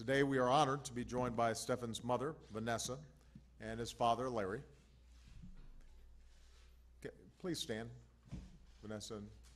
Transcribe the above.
Today we are honored to be joined by Stefan's mother, Vanessa, and his father, Larry. Okay, Please stand, Vanessa and